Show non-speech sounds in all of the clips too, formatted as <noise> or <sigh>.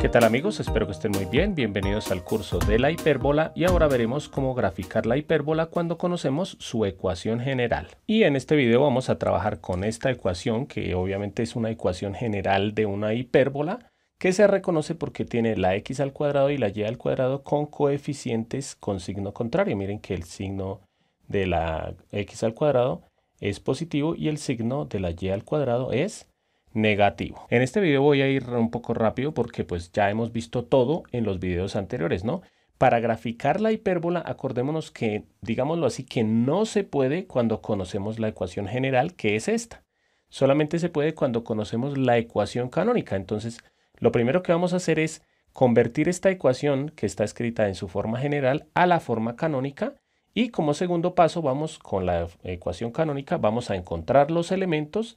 ¿Qué tal amigos? Espero que estén muy bien. Bienvenidos al curso de la hipérbola y ahora veremos cómo graficar la hipérbola cuando conocemos su ecuación general. Y en este video vamos a trabajar con esta ecuación que obviamente es una ecuación general de una hipérbola que se reconoce porque tiene la x al cuadrado y la y al cuadrado con coeficientes con signo contrario. Miren que el signo de la x al cuadrado es positivo y el signo de la y al cuadrado es negativo. En este video voy a ir un poco rápido porque pues ya hemos visto todo en los videos anteriores, ¿no? Para graficar la hipérbola, acordémonos que, digámoslo así, que no se puede cuando conocemos la ecuación general, que es esta. Solamente se puede cuando conocemos la ecuación canónica. Entonces, lo primero que vamos a hacer es convertir esta ecuación que está escrita en su forma general a la forma canónica y como segundo paso vamos con la ecuación canónica, vamos a encontrar los elementos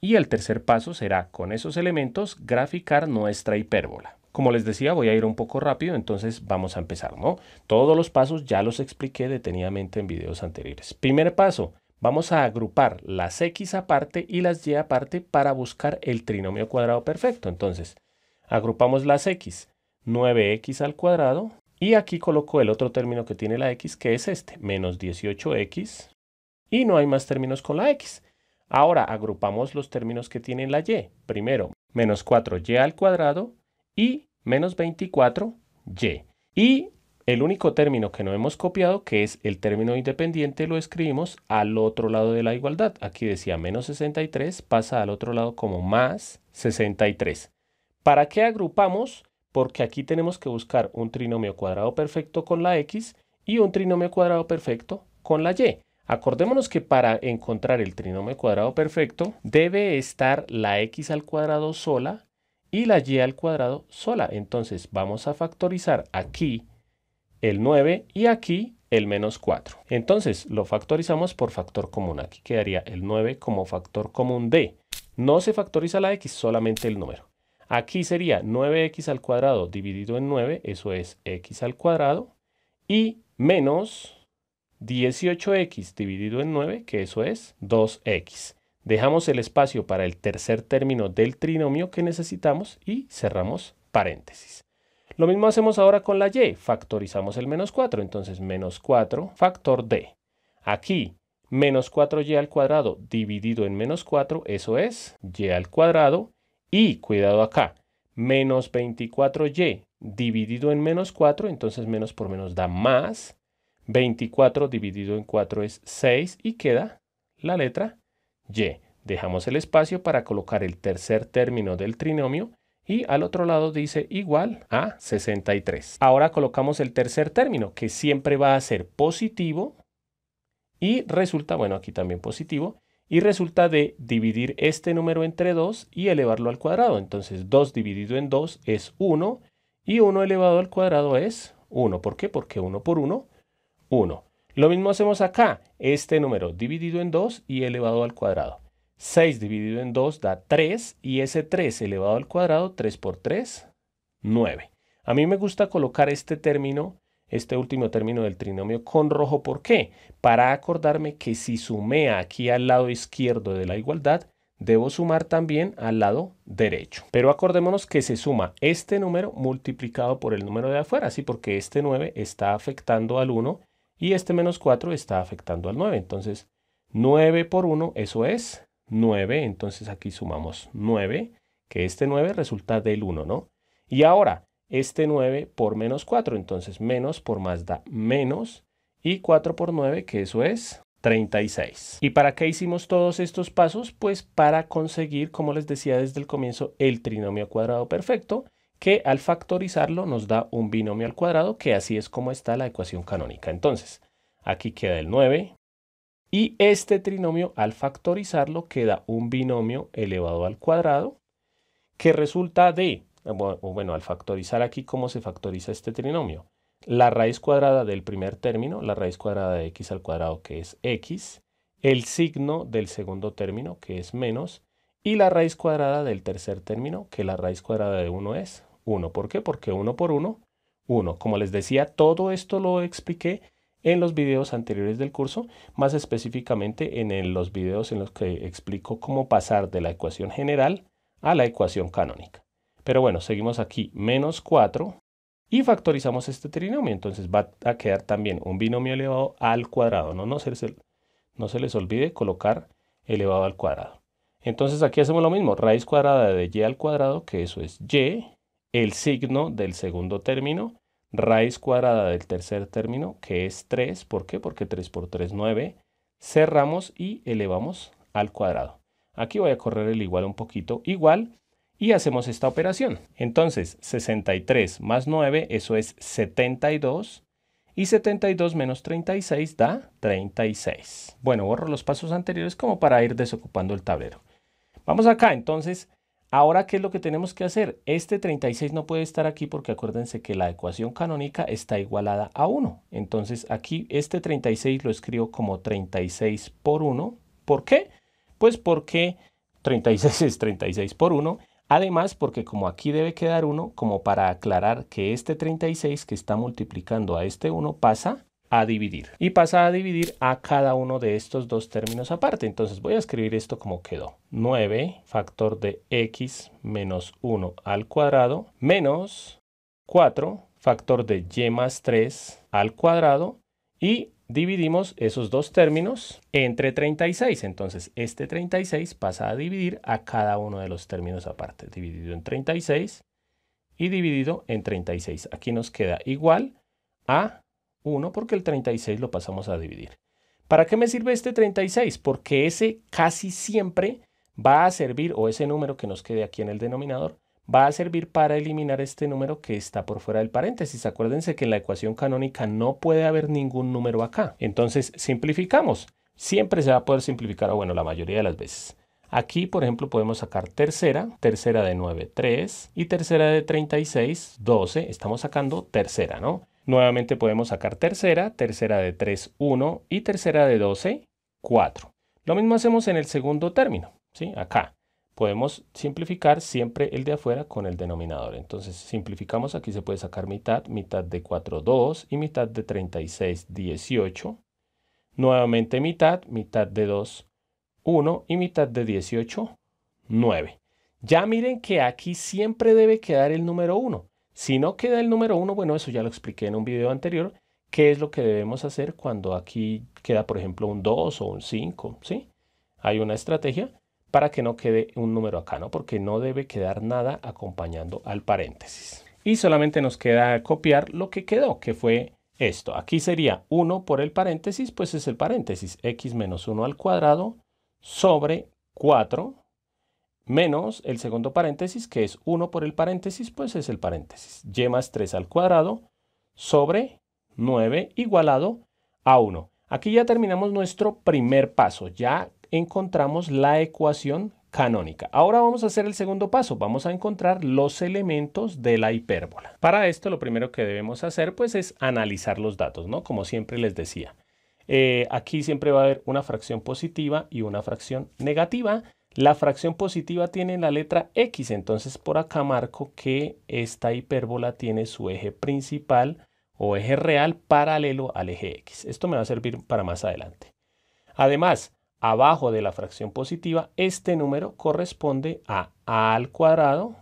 y el tercer paso será con esos elementos graficar nuestra hipérbola. Como les decía, voy a ir un poco rápido, entonces vamos a empezar, ¿no? Todos los pasos ya los expliqué detenidamente en videos anteriores. Primer paso, vamos a agrupar las x aparte y las y aparte para buscar el trinomio cuadrado perfecto. Entonces, agrupamos las x, 9x al cuadrado, y aquí coloco el otro término que tiene la x, que es este, menos 18x, y no hay más términos con la x. Ahora agrupamos los términos que tienen la y. Primero, menos 4y al cuadrado y menos 24y. Y el único término que no hemos copiado, que es el término independiente, lo escribimos al otro lado de la igualdad. Aquí decía menos 63, pasa al otro lado como más 63. ¿Para qué agrupamos? Porque aquí tenemos que buscar un trinomio cuadrado perfecto con la x y un trinomio cuadrado perfecto con la y. Acordémonos que para encontrar el trinomio cuadrado perfecto debe estar la x al cuadrado sola y la y al cuadrado sola. Entonces vamos a factorizar aquí el 9 y aquí el menos 4. Entonces lo factorizamos por factor común. Aquí quedaría el 9 como factor común de. No se factoriza la x, solamente el número. Aquí sería 9x al cuadrado dividido en 9, eso es x al cuadrado, y menos 18x dividido en 9, que eso es 2x. Dejamos el espacio para el tercer término del trinomio que necesitamos y cerramos paréntesis. Lo mismo hacemos ahora con la y, factorizamos el menos 4, entonces menos 4 factor d. Aquí, menos 4y al cuadrado dividido en menos 4, eso es y al cuadrado. Y, cuidado acá, menos 24y dividido en menos 4, entonces menos por menos da más 24 dividido en 4 es 6 y queda la letra Y. Dejamos el espacio para colocar el tercer término del trinomio y al otro lado dice igual a 63. Ahora colocamos el tercer término que siempre va a ser positivo y resulta, bueno aquí también positivo, y resulta de dividir este número entre 2 y elevarlo al cuadrado. Entonces 2 dividido en 2 es 1 y 1 elevado al cuadrado es 1. ¿Por qué? Porque 1 por 1 1. Lo mismo hacemos acá, este número dividido en 2 y elevado al cuadrado. 6 dividido en 2 da 3 y ese 3 elevado al cuadrado, 3 por 3, 9. A mí me gusta colocar este término, este último término del trinomio con rojo, ¿por qué? Para acordarme que si sumé aquí al lado izquierdo de la igualdad, debo sumar también al lado derecho. Pero acordémonos que se suma este número multiplicado por el número de afuera, así Porque este 9 está afectando al 1 y este menos 4 está afectando al 9. Entonces, 9 por 1, eso es 9. Entonces aquí sumamos 9, que este 9 resulta del 1, ¿no? Y ahora, este 9 por menos 4, entonces menos por más da menos, y 4 por 9, que eso es 36. ¿Y para qué hicimos todos estos pasos? Pues para conseguir, como les decía desde el comienzo, el trinomio cuadrado perfecto, que al factorizarlo nos da un binomio al cuadrado, que así es como está la ecuación canónica. Entonces, aquí queda el 9, y este trinomio al factorizarlo queda un binomio elevado al cuadrado, que resulta de, bueno, al factorizar aquí, ¿cómo se factoriza este trinomio? La raíz cuadrada del primer término, la raíz cuadrada de x al cuadrado, que es x, el signo del segundo término, que es menos, y la raíz cuadrada del tercer término, que la raíz cuadrada de 1 es 1. ¿Por qué? Porque 1 por 1, 1. Como les decía, todo esto lo expliqué en los videos anteriores del curso, más específicamente en los videos en los que explico cómo pasar de la ecuación general a la ecuación canónica. Pero bueno, seguimos aquí, menos 4, y factorizamos este trinomio, entonces va a quedar también un binomio elevado al cuadrado, no, no, se, no se les olvide colocar elevado al cuadrado. Entonces aquí hacemos lo mismo, raíz cuadrada de y al cuadrado, que eso es y, el signo del segundo término, raíz cuadrada del tercer término, que es 3. ¿Por qué? Porque 3 por 3, es 9. Cerramos y elevamos al cuadrado. Aquí voy a correr el igual un poquito, igual, y hacemos esta operación. Entonces, 63 más 9, eso es 72. Y 72 menos 36 da 36. Bueno, borro los pasos anteriores como para ir desocupando el tablero. Vamos acá, entonces, Ahora, ¿qué es lo que tenemos que hacer? Este 36 no puede estar aquí porque acuérdense que la ecuación canónica está igualada a 1. Entonces aquí este 36 lo escribo como 36 por 1. ¿Por qué? Pues porque 36 <laughs> es 36 por 1. Además, porque como aquí debe quedar 1, como para aclarar que este 36 que está multiplicando a este 1 pasa a dividir y pasa a dividir a cada uno de estos dos términos aparte. Entonces voy a escribir esto como quedó. 9 factor de x menos 1 al cuadrado menos 4 factor de y más 3 al cuadrado y dividimos esos dos términos entre 36. Entonces este 36 pasa a dividir a cada uno de los términos aparte. Dividido en 36 y dividido en 36. Aquí nos queda igual a 1 porque el 36 lo pasamos a dividir. ¿Para qué me sirve este 36? Porque ese casi siempre va a servir, o ese número que nos quede aquí en el denominador, va a servir para eliminar este número que está por fuera del paréntesis. Acuérdense que en la ecuación canónica no puede haber ningún número acá. Entonces, simplificamos. Siempre se va a poder simplificar, o bueno, la mayoría de las veces. Aquí, por ejemplo, podemos sacar tercera, tercera de 9, 3, y tercera de 36, 12. Estamos sacando tercera, ¿no? Nuevamente podemos sacar tercera, tercera de 3, 1 y tercera de 12, 4. Lo mismo hacemos en el segundo término, ¿sí? Acá. Podemos simplificar siempre el de afuera con el denominador. Entonces simplificamos, aquí se puede sacar mitad, mitad de 4, 2 y mitad de 36, 18. Nuevamente mitad, mitad de 2, 1 y mitad de 18, 9. Ya miren que aquí siempre debe quedar el número 1. Si no queda el número 1, bueno, eso ya lo expliqué en un video anterior, qué es lo que debemos hacer cuando aquí queda, por ejemplo, un 2 o un 5, ¿sí? Hay una estrategia para que no quede un número acá, ¿no? Porque no debe quedar nada acompañando al paréntesis. Y solamente nos queda copiar lo que quedó, que fue esto. Aquí sería 1 por el paréntesis, pues es el paréntesis, x menos 1 al cuadrado sobre 4 menos el segundo paréntesis, que es 1 por el paréntesis, pues es el paréntesis. Y más 3 al cuadrado sobre 9 igualado a 1. Aquí ya terminamos nuestro primer paso. Ya encontramos la ecuación canónica. Ahora vamos a hacer el segundo paso. Vamos a encontrar los elementos de la hipérbola. Para esto lo primero que debemos hacer pues es analizar los datos, ¿no? Como siempre les decía. Eh, aquí siempre va a haber una fracción positiva y una fracción negativa. La fracción positiva tiene la letra X, entonces por acá marco que esta hipérbola tiene su eje principal o eje real paralelo al eje X. Esto me va a servir para más adelante. Además, abajo de la fracción positiva, este número corresponde a A al cuadrado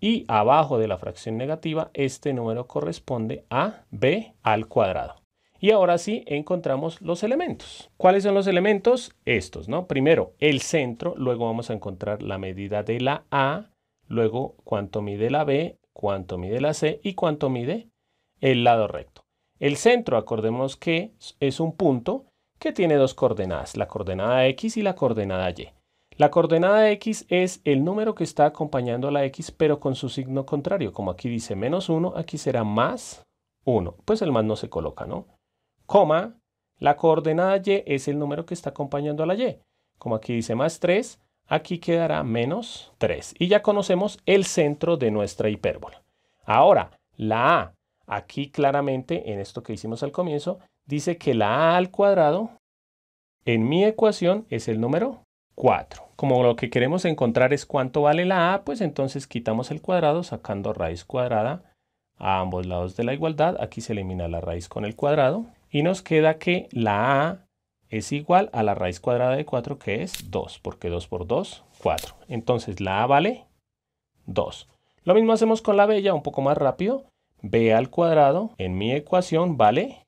y abajo de la fracción negativa, este número corresponde a B al cuadrado. Y ahora sí encontramos los elementos. ¿Cuáles son los elementos? Estos, ¿no? Primero, el centro, luego vamos a encontrar la medida de la A, luego cuánto mide la B, cuánto mide la C y cuánto mide el lado recto. El centro, acordemos que es un punto que tiene dos coordenadas, la coordenada X y la coordenada Y. La coordenada X es el número que está acompañando a la X, pero con su signo contrario. Como aquí dice menos 1, aquí será más 1. Pues el más no se coloca, ¿no? coma, la coordenada y es el número que está acompañando a la y. Como aquí dice más 3, aquí quedará menos 3. Y ya conocemos el centro de nuestra hipérbola. Ahora, la a. Aquí claramente, en esto que hicimos al comienzo, dice que la a al cuadrado en mi ecuación es el número 4. Como lo que queremos encontrar es cuánto vale la a, pues entonces quitamos el cuadrado sacando raíz cuadrada a ambos lados de la igualdad. Aquí se elimina la raíz con el cuadrado. Y nos queda que la A es igual a la raíz cuadrada de 4 que es 2, porque 2 por 2, 4. Entonces la A vale 2. Lo mismo hacemos con la B ya un poco más rápido. B al cuadrado en mi ecuación vale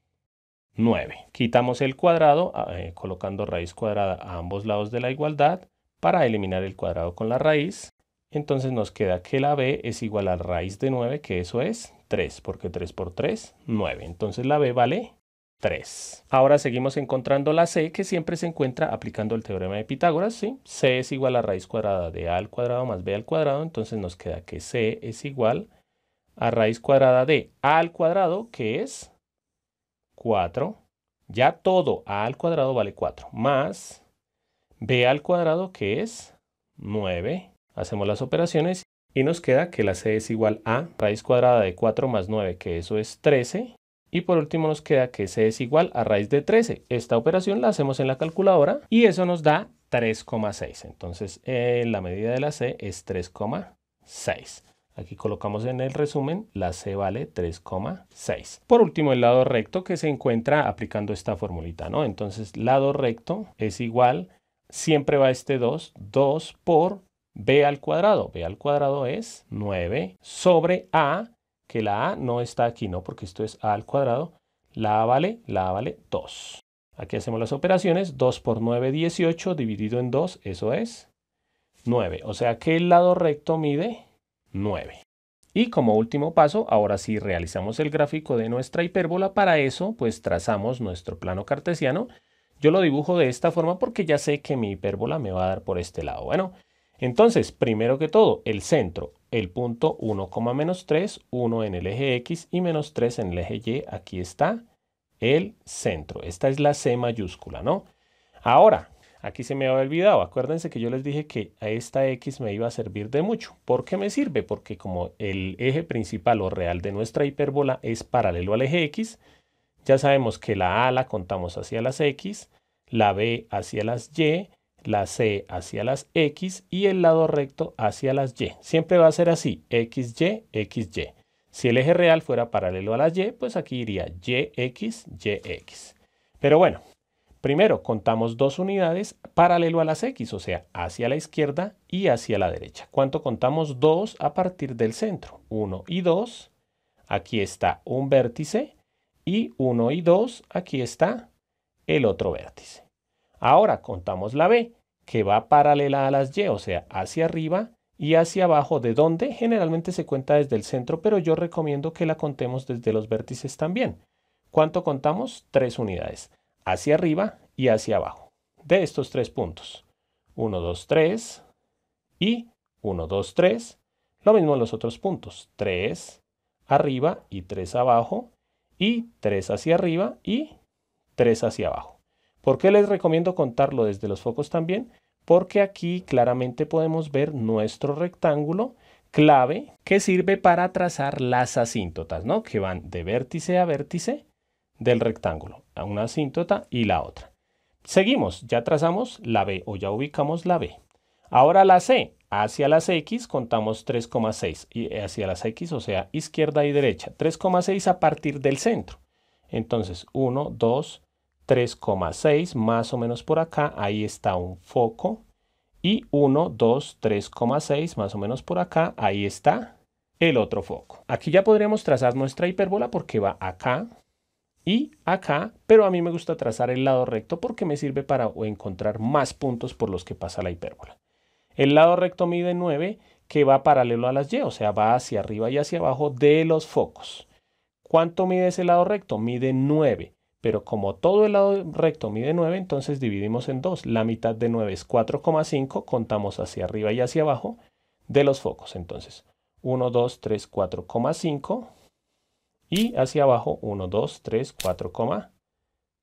9. Quitamos el cuadrado ah, eh, colocando raíz cuadrada a ambos lados de la igualdad para eliminar el cuadrado con la raíz. Entonces nos queda que la B es igual a raíz de 9, que eso es 3, porque 3 por 3, 9. Entonces la B vale 3. Ahora seguimos encontrando la c que siempre se encuentra aplicando el teorema de Pitágoras, ¿sí? c es igual a raíz cuadrada de a al cuadrado más b al cuadrado, entonces nos queda que c es igual a raíz cuadrada de a al cuadrado, que es 4. Ya todo a al cuadrado vale 4, más b al cuadrado, que es 9. Hacemos las operaciones y nos queda que la c es igual a raíz cuadrada de 4 más 9, que eso es 13, y por último nos queda que c es igual a raíz de 13. Esta operación la hacemos en la calculadora y eso nos da 3,6. Entonces eh, la medida de la c es 3,6. Aquí colocamos en el resumen, la C vale 3,6. Por último, el lado recto que se encuentra aplicando esta formulita, ¿no? Entonces, lado recto es igual, siempre va este 2, 2 por B al cuadrado. B al cuadrado es 9 sobre A, que la A no está aquí, no, porque esto es A al cuadrado. La A vale, la A vale 2. Aquí hacemos las operaciones. 2 por 9, 18, dividido en 2, eso es 9. O sea que el lado recto mide 9. Y como último paso, ahora sí realizamos el gráfico de nuestra hipérbola. Para eso, pues trazamos nuestro plano cartesiano. Yo lo dibujo de esta forma porque ya sé que mi hipérbola me va a dar por este lado. Bueno, entonces, primero que todo, el centro el punto 1, menos 3, 1 en el eje X y menos 3 en el eje Y. Aquí está el centro. Esta es la C mayúscula, ¿no? Ahora, aquí se me había olvidado. Acuérdense que yo les dije que a esta X me iba a servir de mucho. ¿Por qué me sirve? Porque como el eje principal o real de nuestra hipérbola es paralelo al eje X, ya sabemos que la A la contamos hacia las X, la B hacia las Y, la C hacia las X y el lado recto hacia las Y. Siempre va a ser así, XY, XY. Si el eje real fuera paralelo a las Y, pues aquí iría YX, YX. Pero bueno, primero contamos dos unidades paralelo a las X, o sea, hacia la izquierda y hacia la derecha. ¿Cuánto contamos? Dos a partir del centro. 1 y 2. Aquí está un vértice. Y 1 y 2. Aquí está el otro vértice. Ahora contamos la B, que va paralela a las Y, o sea, hacia arriba y hacia abajo, de dónde? generalmente se cuenta desde el centro, pero yo recomiendo que la contemos desde los vértices también. ¿Cuánto contamos? Tres unidades, hacia arriba y hacia abajo, de estos tres puntos. 1, 2, 3 y 1, 2, 3. Lo mismo en los otros puntos, 3 arriba y 3 abajo, y 3 hacia arriba y 3 hacia abajo. ¿Por qué les recomiendo contarlo desde los focos también? Porque aquí claramente podemos ver nuestro rectángulo clave que sirve para trazar las asíntotas, ¿no? Que van de vértice a vértice del rectángulo, a una asíntota y la otra. Seguimos, ya trazamos la B o ya ubicamos la B. Ahora la C, hacia las X contamos 3,6 y eh, hacia las X, o sea, izquierda y derecha, 3,6 a partir del centro. Entonces, 1, 2, 3,6, más o menos por acá, ahí está un foco. Y 1, 2, 3,6, más o menos por acá, ahí está el otro foco. Aquí ya podríamos trazar nuestra hipérbola porque va acá y acá, pero a mí me gusta trazar el lado recto porque me sirve para encontrar más puntos por los que pasa la hipérbola. El lado recto mide 9, que va paralelo a las Y, o sea, va hacia arriba y hacia abajo de los focos. ¿Cuánto mide ese lado recto? Mide 9. Pero como todo el lado recto mide 9, entonces dividimos en 2. La mitad de 9 es 4,5, contamos hacia arriba y hacia abajo de los focos. Entonces, 1, 2, 3, 4,5 y hacia abajo 1, 2, 3, 4,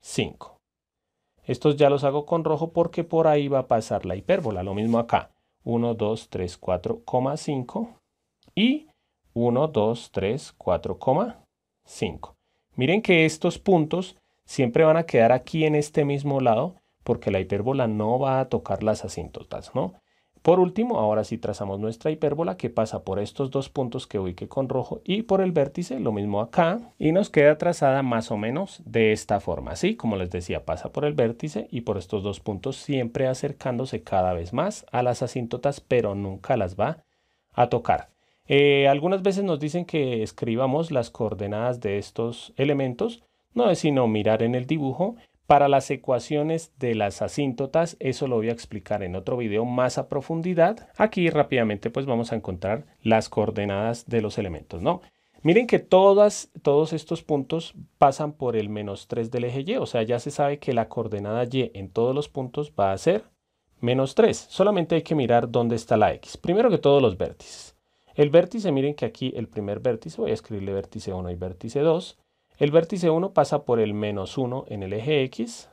5. Estos ya los hago con rojo porque por ahí va a pasar la hipérbola. Lo mismo acá. 1, 2, 3, 4,5 y 1, 2, 3, 4, 5. Miren que estos puntos siempre van a quedar aquí en este mismo lado porque la hipérbola no va a tocar las asíntotas, ¿no? Por último, ahora sí trazamos nuestra hipérbola que pasa por estos dos puntos que ubiqué con rojo y por el vértice, lo mismo acá, y nos queda trazada más o menos de esta forma, así como les decía, pasa por el vértice y por estos dos puntos siempre acercándose cada vez más a las asíntotas, pero nunca las va a tocar. Eh, algunas veces nos dicen que escribamos las coordenadas de estos elementos, no es sino mirar en el dibujo. Para las ecuaciones de las asíntotas, eso lo voy a explicar en otro video más a profundidad. Aquí rápidamente pues vamos a encontrar las coordenadas de los elementos, ¿no? Miren que todos estos puntos pasan por el menos 3 del eje Y, o sea, ya se sabe que la coordenada Y en todos los puntos va a ser menos 3. Solamente hay que mirar dónde está la X. Primero que todos los vértices. El vértice, miren que aquí el primer vértice, voy a escribirle vértice 1 y vértice 2. El vértice 1 pasa por el menos 1 en el eje X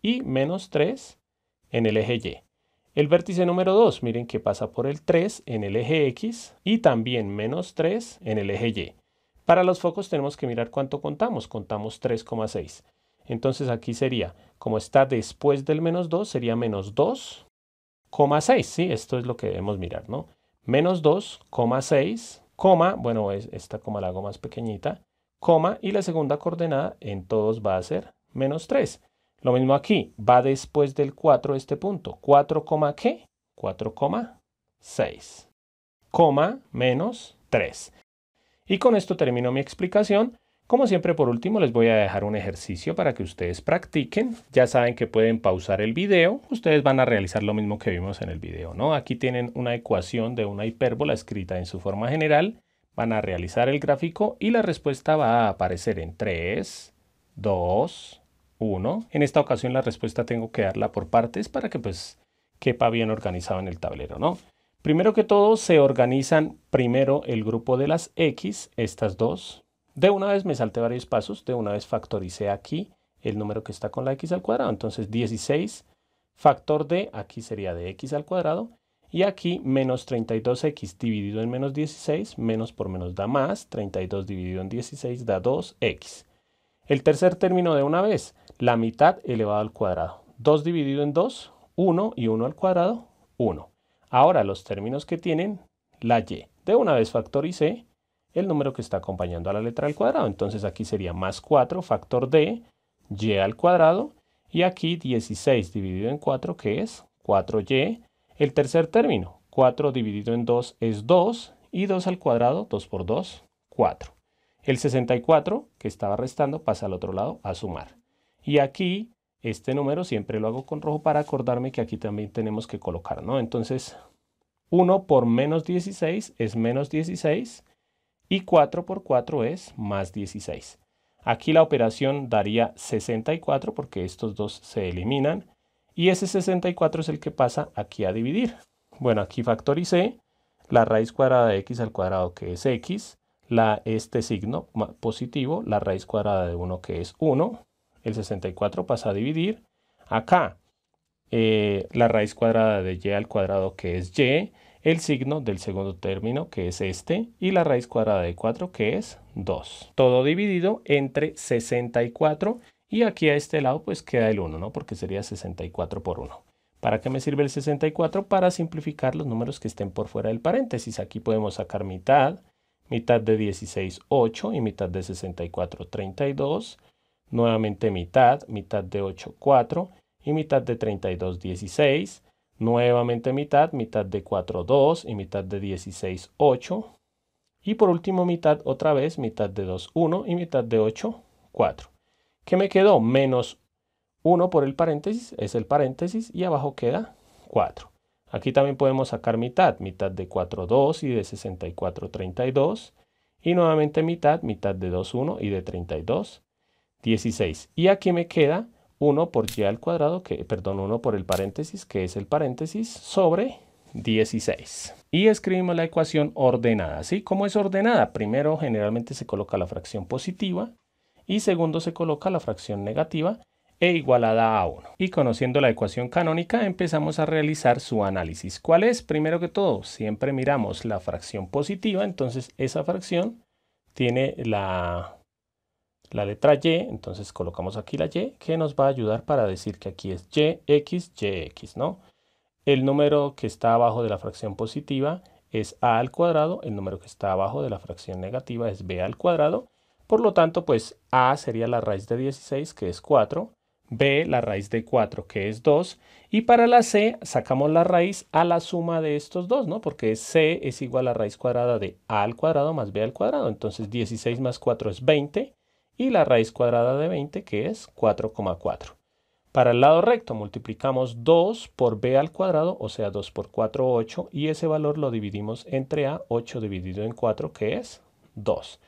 y menos 3 en el eje Y. El vértice número 2, miren que pasa por el 3 en el eje X y también menos 3 en el eje Y. Para los focos tenemos que mirar cuánto contamos, contamos 3,6. Entonces aquí sería, como está después del menos 2, sería menos 2,6, ¿sí? Esto es lo que debemos mirar, ¿no? Menos 2,6, bueno, esta coma la hago más pequeñita, coma y la segunda coordenada en todos va a ser menos 3. Lo mismo aquí, va después del 4 este punto. 4, ¿qué? 4,6. Coma menos 3. Y con esto termino mi explicación. Como siempre, por último, les voy a dejar un ejercicio para que ustedes practiquen. Ya saben que pueden pausar el video. Ustedes van a realizar lo mismo que vimos en el video, ¿no? Aquí tienen una ecuación de una hipérbola escrita en su forma general Van a realizar el gráfico y la respuesta va a aparecer en 3, 2, 1. En esta ocasión la respuesta tengo que darla por partes para que pues quepa bien organizado en el tablero, ¿no? Primero que todo se organizan primero el grupo de las X, estas dos. De una vez me salté varios pasos, de una vez factoricé aquí el número que está con la X al cuadrado. Entonces 16 factor de, aquí sería de X al cuadrado, y aquí menos 32x dividido en menos 16, menos por menos da más, 32 dividido en 16 da 2x. El tercer término de una vez, la mitad elevado al cuadrado. 2 dividido en 2, 1 y 1 al cuadrado, 1. Ahora los términos que tienen la y. De una vez factoricé el número que está acompañando a la letra al cuadrado. Entonces aquí sería más 4 factor de y al cuadrado. Y aquí 16 dividido en 4 que es 4y el tercer término, 4 dividido en 2 es 2 y 2 al cuadrado, 2 por 2, 4. El 64, que estaba restando, pasa al otro lado a sumar. Y aquí, este número siempre lo hago con rojo para acordarme que aquí también tenemos que colocar, ¿no? Entonces, 1 por menos 16 es menos 16 y 4 por 4 es más 16. Aquí la operación daría 64 porque estos dos se eliminan y ese 64 es el que pasa aquí a dividir. Bueno, aquí factoricé la raíz cuadrada de x al cuadrado que es x, este signo positivo, la raíz cuadrada de 1 que es 1, el 64 pasa a dividir. Acá eh, la raíz cuadrada de y al cuadrado que es y, el signo del segundo término que es este y la raíz cuadrada de 4 que es 2. Todo dividido entre 64 y aquí a este lado pues queda el 1, ¿no? Porque sería 64 por 1. ¿Para qué me sirve el 64? Para simplificar los números que estén por fuera del paréntesis. Aquí podemos sacar mitad, mitad de 16, 8 y mitad de 64, 32. Nuevamente mitad, mitad de 8, 4 y mitad de 32, 16. Nuevamente mitad, mitad de 4, 2 y mitad de 16, 8. Y por último mitad otra vez, mitad de 2, 1 y mitad de 8, 4. ¿Qué me quedó? Menos 1 por el paréntesis, es el paréntesis, y abajo queda 4. Aquí también podemos sacar mitad, mitad de 4, 2 y de 64, 32. Y nuevamente mitad, mitad de 2, 1 y de 32, 16. Y aquí me queda 1 por y al cuadrado, que, perdón, 1 por el paréntesis, que es el paréntesis, sobre 16. Y escribimos la ecuación ordenada, ¿sí? ¿Cómo es ordenada? Primero generalmente se coloca la fracción positiva, y segundo se coloca la fracción negativa e igualada a 1. Y conociendo la ecuación canónica empezamos a realizar su análisis. ¿Cuál es? Primero que todo, siempre miramos la fracción positiva, entonces esa fracción tiene la, la letra Y, entonces colocamos aquí la Y, que nos va a ayudar para decir que aquí es Y, X, Y, X, ¿no? El número que está abajo de la fracción positiva es A al cuadrado, el número que está abajo de la fracción negativa es B al cuadrado, por lo tanto, pues A sería la raíz de 16, que es 4, B la raíz de 4, que es 2, y para la C sacamos la raíz a la suma de estos dos, ¿no? Porque C es igual a la raíz cuadrada de A al cuadrado más B al cuadrado, entonces 16 más 4 es 20, y la raíz cuadrada de 20, que es 4,4. Para el lado recto multiplicamos 2 por b al cuadrado, o sea 2 por 4, 8, y ese valor lo dividimos entre a, 8 dividido en 4, que es 2.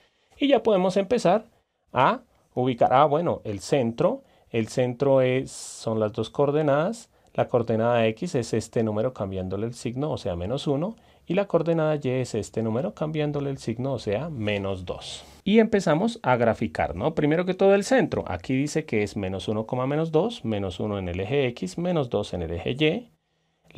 Y ya podemos empezar a ubicar, ah, bueno, el centro, el centro es, son las dos coordenadas, la coordenada x es este número cambiándole el signo, o sea, menos 1, y la coordenada y es este número cambiándole el signo, o sea, menos 2. Y empezamos a graficar, ¿no? Primero que todo el centro. Aquí dice que es menos 1, menos 2, menos 1 en el eje x, menos 2 en el eje y.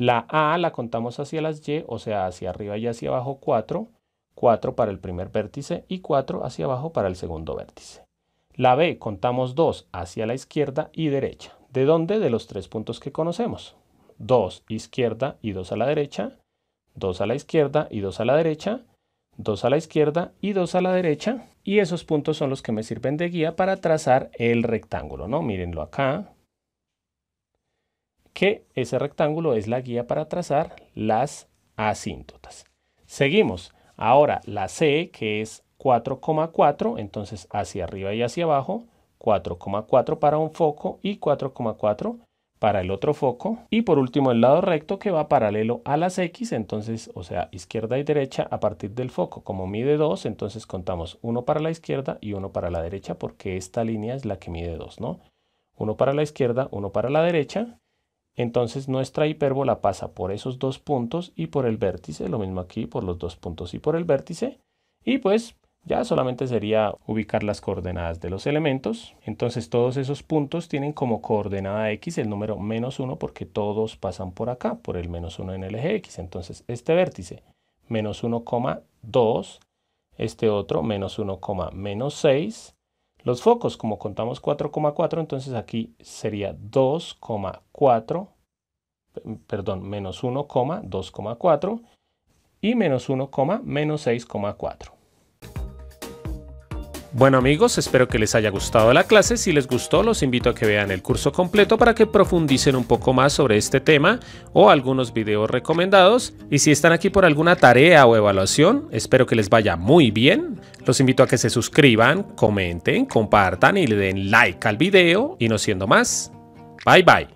La a la contamos hacia las y, o sea, hacia arriba y hacia abajo 4. 4 para el primer vértice y 4 hacia abajo para el segundo vértice. La B contamos 2 hacia la izquierda y derecha. ¿De dónde? De los tres puntos que conocemos. 2 izquierda y 2 a la derecha, 2 a la izquierda y 2 a la derecha, 2 a la izquierda y 2 a la derecha. Y esos puntos son los que me sirven de guía para trazar el rectángulo, ¿no? Mírenlo acá. Que ese rectángulo es la guía para trazar las asíntotas. Seguimos. Ahora, la C, que es 4,4, entonces hacia arriba y hacia abajo, 4,4 para un foco y 4,4 para el otro foco. Y por último, el lado recto que va paralelo a las X, entonces, o sea, izquierda y derecha a partir del foco. Como mide 2, entonces contamos uno para la izquierda y uno para la derecha, porque esta línea es la que mide 2, ¿no? Uno para la izquierda, uno para la derecha, entonces nuestra hipérbola pasa por esos dos puntos y por el vértice, lo mismo aquí por los dos puntos y por el vértice. Y pues ya solamente sería ubicar las coordenadas de los elementos. Entonces todos esos puntos tienen como coordenada x el número menos 1 porque todos pasan por acá, por el menos 1 en el eje x. Entonces este vértice, menos 1,2, este otro, menos 1, menos 6, los focos, como contamos 4,4, entonces aquí sería 2,4, perdón, menos 1, 2,4 y menos 1, menos 6,4. Bueno amigos, espero que les haya gustado la clase, si les gustó los invito a que vean el curso completo para que profundicen un poco más sobre este tema o algunos videos recomendados y si están aquí por alguna tarea o evaluación, espero que les vaya muy bien, los invito a que se suscriban, comenten, compartan y le den like al video. Y no siendo más, bye bye.